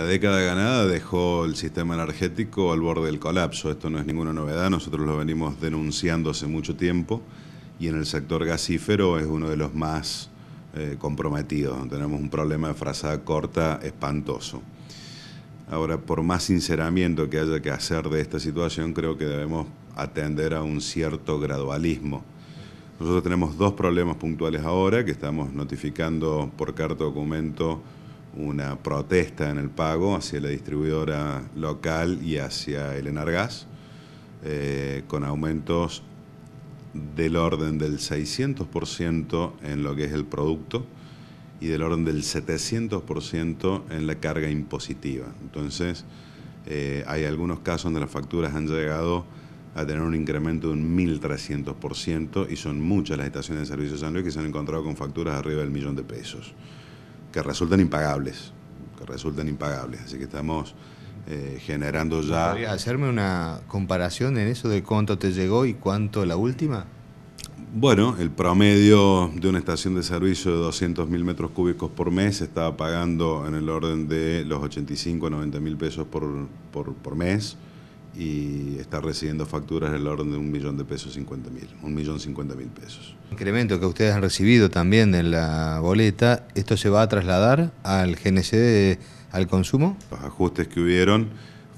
La década ganada dejó el sistema energético al borde del colapso. Esto no es ninguna novedad, nosotros lo venimos denunciando hace mucho tiempo y en el sector gasífero es uno de los más eh, comprometidos. Tenemos un problema de frazada corta espantoso. Ahora, por más sinceramiento que haya que hacer de esta situación, creo que debemos atender a un cierto gradualismo. Nosotros tenemos dos problemas puntuales ahora que estamos notificando por carta documento una protesta en el pago hacia la distribuidora local y hacia el Enargas, eh, con aumentos del orden del 600% en lo que es el producto y del orden del 700% en la carga impositiva. Entonces, eh, hay algunos casos donde las facturas han llegado a tener un incremento de un 1.300% y son muchas las estaciones de servicios que se han encontrado con facturas arriba del millón de pesos que resultan impagables, que resultan impagables. Así que estamos eh, generando ya... ¿Podría hacerme una comparación en eso de cuánto te llegó y cuánto la última? Bueno, el promedio de una estación de servicio de 200.000 metros cúbicos por mes estaba pagando en el orden de los 85 a 90.000 pesos por, por, por mes y está recibiendo facturas del orden de un millón de pesos cincuenta mil, un millón cincuenta mil pesos. El incremento que ustedes han recibido también en la boleta, ¿esto se va a trasladar al GNC al consumo? Los ajustes que hubieron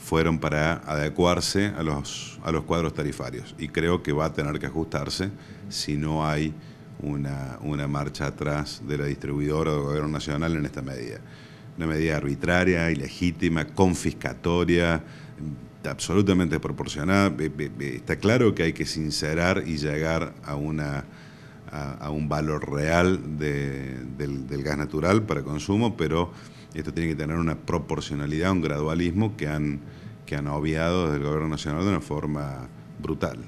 fueron para adecuarse a los, a los cuadros tarifarios y creo que va a tener que ajustarse si no hay una, una marcha atrás de la distribuidora o del gobierno nacional en esta medida. Una medida arbitraria, ilegítima, confiscatoria, absolutamente proporcionada, Está claro que hay que sincerar y llegar a una un valor real del, del, gas natural para consumo, pero esto tiene que tener una proporcionalidad, un gradualismo que han, que han obviado desde el Gobierno Nacional de una forma brutal.